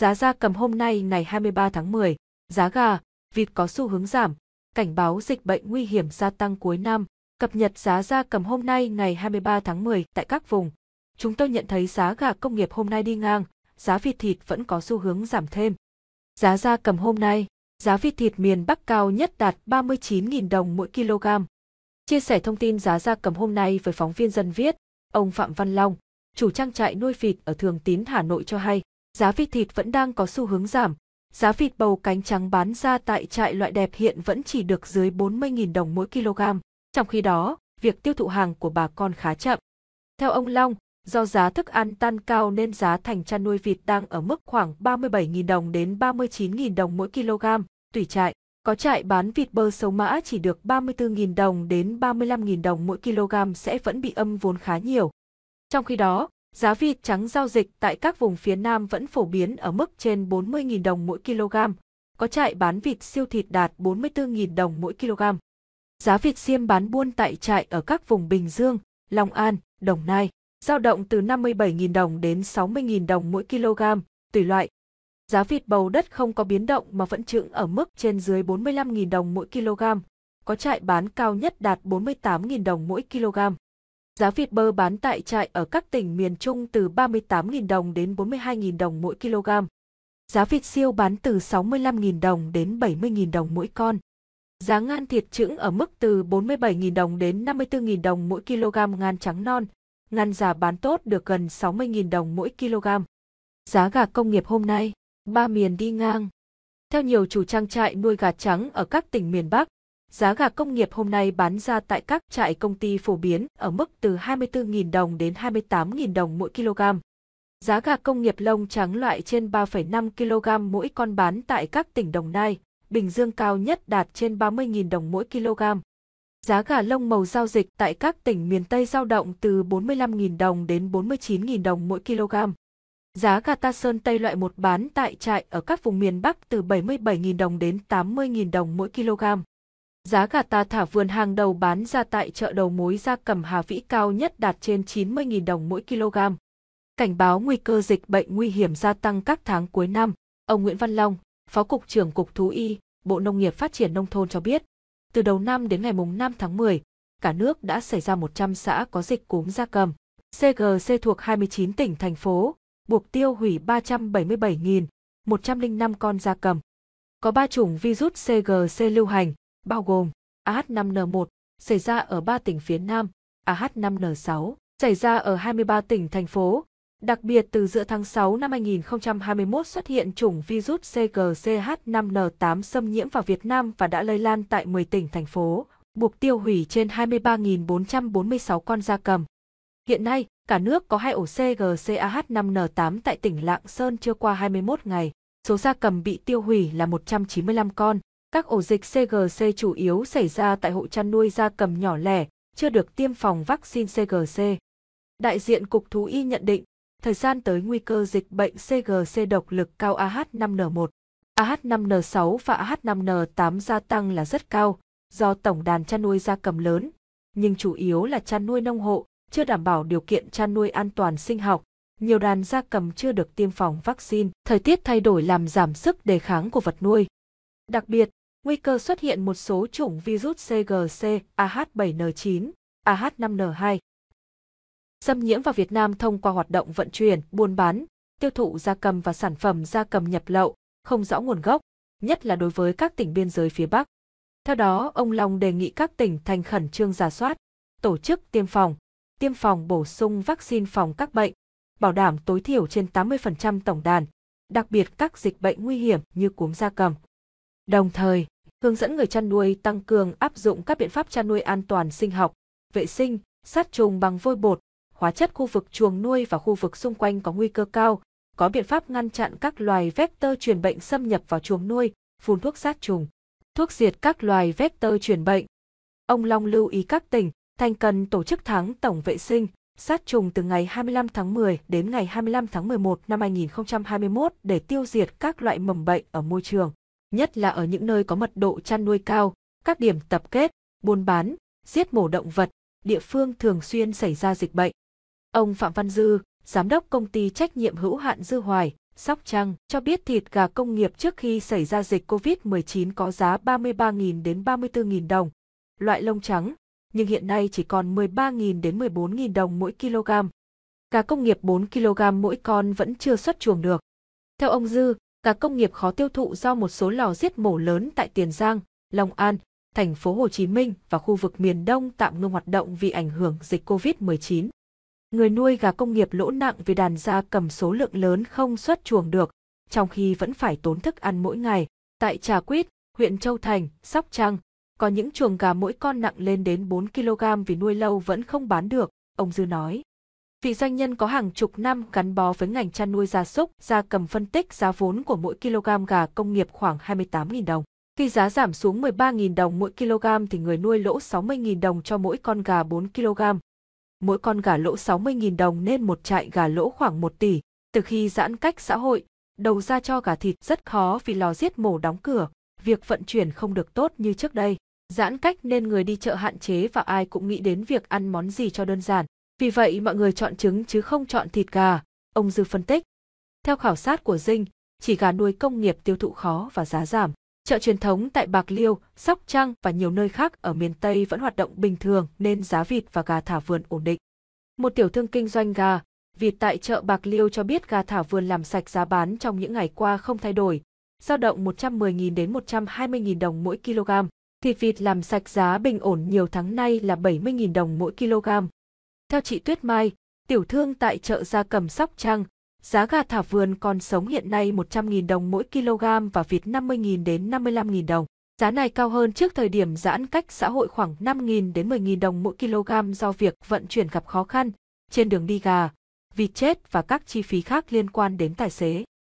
Giá gia cầm hôm nay ngày 23 tháng 10, giá gà, vịt có xu hướng giảm, cảnh báo dịch bệnh nguy hiểm gia tăng cuối năm. Cập nhật giá gia cầm hôm nay ngày 23 tháng 10 tại các vùng. Chúng tôi nhận thấy giá gà công nghiệp hôm nay đi ngang, giá vịt thịt vẫn có xu hướng giảm thêm. Giá gia cầm hôm nay, giá vịt thịt miền Bắc cao nhất đạt 39.000 đồng mỗi kg. Chia sẻ thông tin giá gia cầm hôm nay với phóng viên dân viết, ông Phạm Văn Long, chủ trang trại nuôi vịt ở Thường Tín Hà Nội cho hay, giá vịt thịt vẫn đang có xu hướng giảm. Giá vịt bầu cánh trắng bán ra tại trại loại đẹp hiện vẫn chỉ được dưới 40.000 đồng mỗi kg. Trong khi đó, việc tiêu thụ hàng của bà con khá chậm. Theo ông Long, do giá thức ăn tăng cao nên giá thành chăn nuôi vịt đang ở mức khoảng 37.000 đồng đến 39.000 đồng mỗi kg, tùy trại. Có trại bán vịt bơ sâu mã chỉ được 34.000 đồng đến 35.000 đồng mỗi kg sẽ vẫn bị âm vốn khá nhiều. Trong khi đó, Giá vịt trắng giao dịch tại các vùng phía Nam vẫn phổ biến ở mức trên 40.000 đồng mỗi kg, có trại bán vịt siêu thịt đạt 44.000 đồng mỗi kg. Giá vịt xiêm bán buôn tại trại ở các vùng Bình Dương, Long An, Đồng Nai, giao động từ 57.000 đồng đến 60.000 đồng mỗi kg, tùy loại. Giá vịt bầu đất không có biến động mà vẫn chững ở mức trên dưới 45.000 đồng mỗi kg, có trại bán cao nhất đạt 48.000 đồng mỗi kg. Giá vịt bơ bán tại trại ở các tỉnh miền Trung từ 38.000 đồng đến 42.000 đồng mỗi kg. Giá vịt siêu bán từ 65.000 đồng đến 70.000 đồng mỗi con. Giá ngan thịt trứng ở mức từ 47.000 đồng đến 54.000 đồng mỗi kg ngan trắng non. Ngan già bán tốt được gần 60.000 đồng mỗi kg. Giá gà công nghiệp hôm nay, ba miền đi ngang. Theo nhiều chủ trang trại nuôi gà trắng ở các tỉnh miền Bắc, Giá gà công nghiệp hôm nay bán ra tại các trại công ty phổ biến ở mức từ 24.000 đồng đến 28.000 đồng mỗi kg. Giá gà công nghiệp lông trắng loại trên 3,5 kg mỗi con bán tại các tỉnh Đồng Nai, Bình Dương cao nhất đạt trên 30.000 đồng mỗi kg. Giá gà lông màu giao dịch tại các tỉnh miền Tây giao động từ 45.000 đồng đến 49.000 đồng mỗi kg. Giá gà ta sơn Tây loại một bán tại trại ở các vùng miền Bắc từ 77.000 đồng đến 80.000 đồng mỗi kg. Giá gà ta thả vườn hàng đầu bán ra tại chợ đầu mối gia cầm Hà Vĩ cao nhất đạt trên 90.000 đồng mỗi kg. Cảnh báo nguy cơ dịch bệnh nguy hiểm gia tăng các tháng cuối năm, ông Nguyễn Văn Long, Phó Cục trưởng Cục Thú Y, Bộ Nông nghiệp Phát triển Nông thôn cho biết, từ đầu năm đến ngày 5 tháng 10, cả nước đã xảy ra 100 xã có dịch cúm gia cầm. CGC thuộc 29 tỉnh, thành phố, buộc tiêu hủy 377.105 con gia cầm. Có 3 chủng virus CGC lưu hành, bao gồm AH5N1 xảy ra ở 3 tỉnh phía Nam, AH5N6 xảy ra ở 23 tỉnh thành phố. Đặc biệt từ giữa tháng 6 năm 2021 xuất hiện chủng virus CGCH5N8 xâm nhiễm vào Việt Nam và đã lây lan tại 10 tỉnh thành phố, buộc tiêu hủy trên 23.446 con da cầm. Hiện nay, cả nước có hai ổ CGCAH5N8 tại tỉnh Lạng Sơn chưa qua 21 ngày. Số da cầm bị tiêu hủy là 195 con, các ổ dịch CGC chủ yếu xảy ra tại hộ chăn nuôi gia cầm nhỏ lẻ, chưa được tiêm phòng vaccine CGC. Đại diện Cục Thú Y nhận định, thời gian tới nguy cơ dịch bệnh CGC độc lực cao AH5N1, AH5N6 và AH5N8 gia tăng là rất cao, do tổng đàn chăn nuôi gia cầm lớn, nhưng chủ yếu là chăn nuôi nông hộ, chưa đảm bảo điều kiện chăn nuôi an toàn sinh học, nhiều đàn gia cầm chưa được tiêm phòng vaccine, thời tiết thay đổi làm giảm sức đề kháng của vật nuôi. Đặc biệt, nguy cơ xuất hiện một số chủng virus CGC, AH7N9, AH5N2. Xâm nhiễm vào Việt Nam thông qua hoạt động vận chuyển, buôn bán, tiêu thụ gia cầm và sản phẩm gia cầm nhập lậu, không rõ nguồn gốc, nhất là đối với các tỉnh biên giới phía Bắc. Theo đó, ông Long đề nghị các tỉnh thành khẩn trương giả soát, tổ chức tiêm phòng, tiêm phòng bổ sung vaccine phòng các bệnh, bảo đảm tối thiểu trên 80% tổng đàn, đặc biệt các dịch bệnh nguy hiểm như cúm gia cầm. Đồng thời, hướng dẫn người chăn nuôi tăng cường áp dụng các biện pháp chăn nuôi an toàn sinh học, vệ sinh, sát trùng bằng vôi bột, hóa chất khu vực chuồng nuôi và khu vực xung quanh có nguy cơ cao, có biện pháp ngăn chặn các loài vectơ truyền bệnh xâm nhập vào chuồng nuôi, phun thuốc sát trùng, thuốc diệt các loài vectơ truyền bệnh. Ông Long lưu ý các tỉnh, thành cần tổ chức tháng tổng vệ sinh, sát trùng từ ngày 25 tháng 10 đến ngày 25 tháng 11 năm 2021 để tiêu diệt các loại mầm bệnh ở môi trường nhất là ở những nơi có mật độ chăn nuôi cao, các điểm tập kết, buôn bán, giết mổ động vật, địa phương thường xuyên xảy ra dịch bệnh. Ông Phạm Văn Dư, giám đốc công ty trách nhiệm hữu hạn Dư Hoài, Sóc Trăng cho biết thịt gà công nghiệp trước khi xảy ra dịch COVID-19 có giá 33.000 đến 34.000 đồng, loại lông trắng, nhưng hiện nay chỉ còn 13.000 đến 14.000 đồng mỗi kg. Gà công nghiệp 4 kg mỗi con vẫn chưa xuất chuồng được. Theo ông Dư, Gà công nghiệp khó tiêu thụ do một số lò giết mổ lớn tại Tiền Giang, Long An, thành phố Hồ Chí Minh và khu vực miền Đông tạm ngưng hoạt động vì ảnh hưởng dịch COVID-19. Người nuôi gà công nghiệp lỗ nặng vì đàn gia cầm số lượng lớn không xuất chuồng được, trong khi vẫn phải tốn thức ăn mỗi ngày. Tại Trà Quýt, huyện Châu Thành, Sóc Trăng, có những chuồng gà mỗi con nặng lên đến 4 kg vì nuôi lâu vẫn không bán được, ông Dư nói. Vị doanh nhân có hàng chục năm gắn bó với ngành chăn nuôi gia súc, gia cầm phân tích giá vốn của mỗi kg gà công nghiệp khoảng 28.000 đồng. Khi giá giảm xuống 13.000 đồng mỗi kg thì người nuôi lỗ 60.000 đồng cho mỗi con gà 4 kg. Mỗi con gà lỗ 60.000 đồng nên một trại gà lỗ khoảng 1 tỷ. Từ khi giãn cách xã hội, đầu ra cho gà thịt rất khó vì lò giết mổ đóng cửa, việc vận chuyển không được tốt như trước đây. Giãn cách nên người đi chợ hạn chế và ai cũng nghĩ đến việc ăn món gì cho đơn giản. Vì vậy mọi người chọn trứng chứ không chọn thịt gà, ông Dư phân tích. Theo khảo sát của Dinh, chỉ gà nuôi công nghiệp tiêu thụ khó và giá giảm. Chợ truyền thống tại Bạc Liêu, Sóc Trăng và nhiều nơi khác ở miền Tây vẫn hoạt động bình thường nên giá vịt và gà thả vườn ổn định. Một tiểu thương kinh doanh gà, vịt tại chợ Bạc Liêu cho biết gà thả vườn làm sạch giá bán trong những ngày qua không thay đổi, dao động 110.000 đến 120.000 đồng mỗi kg. Thịt vịt làm sạch giá bình ổn nhiều tháng nay là 70.000 đồng mỗi kg. Theo chị Tuyết Mai, tiểu thương tại chợ Gia Cầm Sóc Trăng, giá gà thả vườn còn sống hiện nay 100.000 đồng mỗi kg và vịt 50.000 đến 55.000 đồng. Giá này cao hơn trước thời điểm giãn cách xã hội khoảng 5.000 đến 10.000 đồng mỗi kg do việc vận chuyển gặp khó khăn, trên đường đi gà, vịt chết và các chi phí khác liên quan đến tài xế.